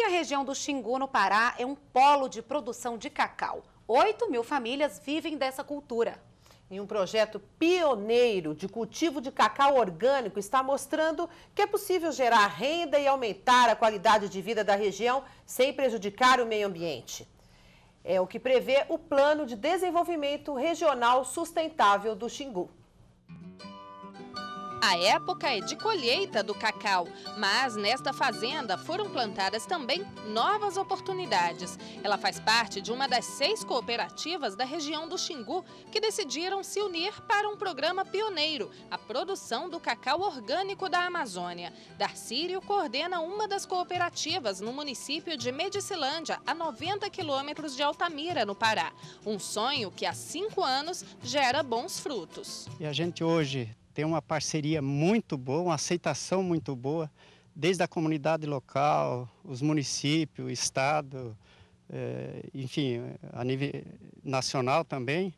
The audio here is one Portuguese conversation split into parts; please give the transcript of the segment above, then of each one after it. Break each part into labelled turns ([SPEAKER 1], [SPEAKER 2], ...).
[SPEAKER 1] E a região do Xingu, no Pará, é um polo de produção de cacau. 8 mil famílias vivem dessa cultura. E um projeto pioneiro de cultivo de cacau orgânico está mostrando que é possível gerar renda e aumentar a qualidade de vida da região sem prejudicar o meio ambiente. É o que prevê o Plano de Desenvolvimento Regional Sustentável do Xingu. A época é de colheita do cacau, mas nesta fazenda foram plantadas também novas oportunidades. Ela faz parte de uma das seis cooperativas da região do Xingu que decidiram se unir para um programa pioneiro, a produção do cacau orgânico da Amazônia. Darcírio coordena uma das cooperativas no município de Medicilândia, a 90 quilômetros de Altamira, no Pará. Um sonho que há cinco anos gera bons frutos.
[SPEAKER 2] E a gente hoje tem
[SPEAKER 3] uma parceria muito boa, uma aceitação muito boa, desde a comunidade local, os municípios, o Estado, é, enfim, a nível nacional também.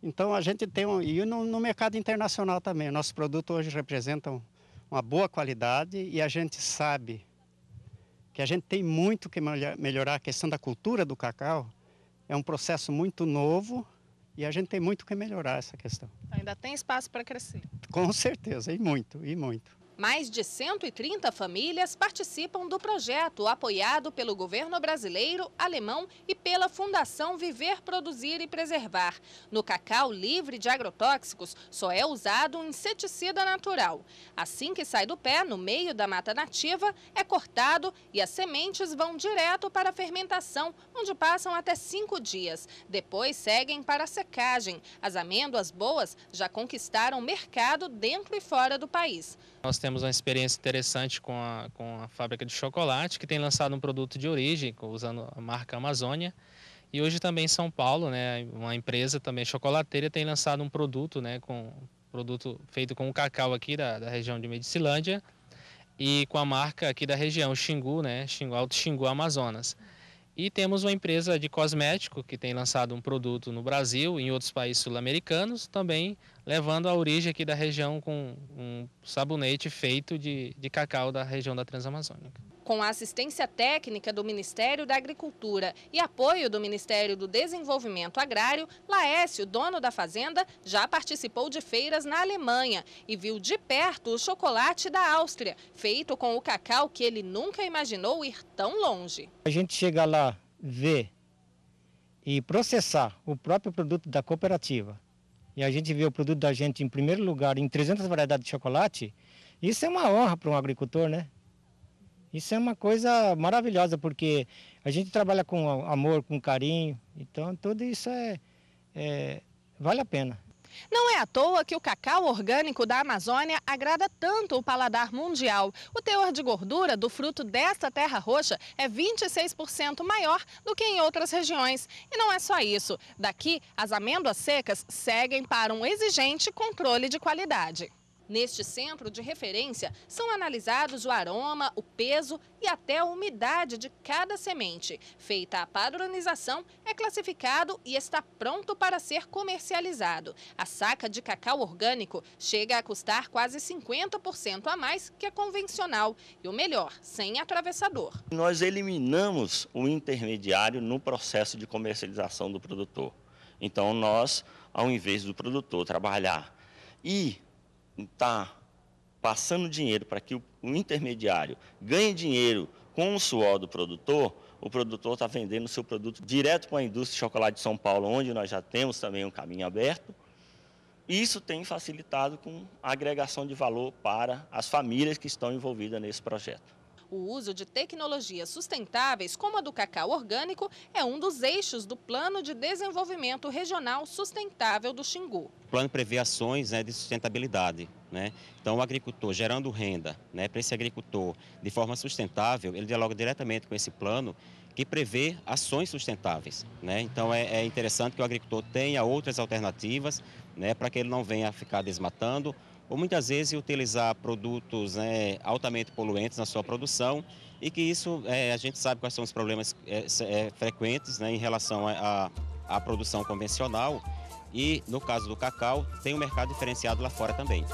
[SPEAKER 3] Então a gente tem, um, e no, no mercado internacional também, Nosso produto hoje representa uma boa qualidade e a gente sabe que a gente tem muito que melhorar a questão da cultura do cacau. É um processo muito novo e a gente tem muito que melhorar essa questão.
[SPEAKER 1] Ainda tem espaço para crescer.
[SPEAKER 3] Com certeza, e muito, e muito.
[SPEAKER 1] Mais de 130 famílias participam do projeto apoiado pelo governo brasileiro, alemão e pela Fundação Viver, Produzir e Preservar. No cacau livre de agrotóxicos, só é usado um inseticida natural. Assim que sai do pé, no meio da mata nativa, é cortado e as sementes vão direto para a fermentação, onde passam até cinco dias. Depois seguem para a secagem. As amêndoas boas já conquistaram mercado dentro e fora do país.
[SPEAKER 2] Nós temos uma experiência interessante com a, com a fábrica de chocolate, que tem lançado um produto de origem, usando a marca Amazônia. E hoje também em São Paulo, né, uma empresa também chocolateira tem lançado um produto, né, com produto feito com o cacau aqui da, da região de Medicilândia e com a marca aqui da região, Xingu, né, Xingu, Alto Xingu Amazonas. E temos uma empresa de cosmético que tem lançado um produto no Brasil e em outros países sul-americanos, também levando a origem aqui da região com um sabonete feito de, de cacau da região da Transamazônica.
[SPEAKER 1] Com a assistência técnica do Ministério da Agricultura e apoio do Ministério do Desenvolvimento Agrário, Laércio, dono da fazenda, já participou de feiras na Alemanha e viu de perto o chocolate da Áustria, feito com o cacau que ele nunca imaginou ir tão longe.
[SPEAKER 3] A gente chega lá, vê e processar o próprio produto da cooperativa e a gente vê o produto da gente em primeiro lugar em 300 variedades de chocolate, isso é uma honra para um agricultor, né? Isso é uma coisa maravilhosa, porque a gente trabalha com amor, com carinho, então tudo isso é, é vale a pena.
[SPEAKER 1] Não é à toa que o cacau orgânico da Amazônia agrada tanto o paladar mundial. O teor de gordura do fruto desta terra roxa é 26% maior do que em outras regiões. E não é só isso. Daqui, as amêndoas secas seguem para um exigente controle de qualidade. Neste centro de referência são analisados o aroma, o peso e até a umidade de cada semente. Feita a padronização, é classificado e está pronto para ser comercializado. A saca de cacau orgânico chega a custar quase 50% a mais que a convencional e o melhor, sem atravessador.
[SPEAKER 3] Nós eliminamos o intermediário no processo de comercialização do produtor. Então nós, ao invés do produtor trabalhar e está passando dinheiro para que o, o intermediário ganhe dinheiro com o suor do produtor, o produtor está vendendo o seu produto direto para a indústria de chocolate de São Paulo, onde nós já temos também um caminho aberto. Isso tem facilitado com a agregação de valor para as famílias que estão envolvidas nesse projeto.
[SPEAKER 1] O uso de tecnologias sustentáveis, como a do cacau orgânico, é um dos eixos do Plano de Desenvolvimento Regional Sustentável do Xingu. O
[SPEAKER 3] plano prevê ações né, de sustentabilidade. Né? Então, o agricultor gerando renda né, para esse agricultor de forma sustentável, ele dialoga diretamente com esse plano que prevê ações sustentáveis. Né? Então é, é, interessante que o agricultor tenha outras alternativas né, para que ele não venha ficar desmatando ou muitas vezes utilizar produtos né, altamente poluentes na sua produção e que isso é, a gente sabe quais são os problemas é, é, frequentes né, em relação à produção convencional e no caso do cacau tem um mercado diferenciado lá fora também.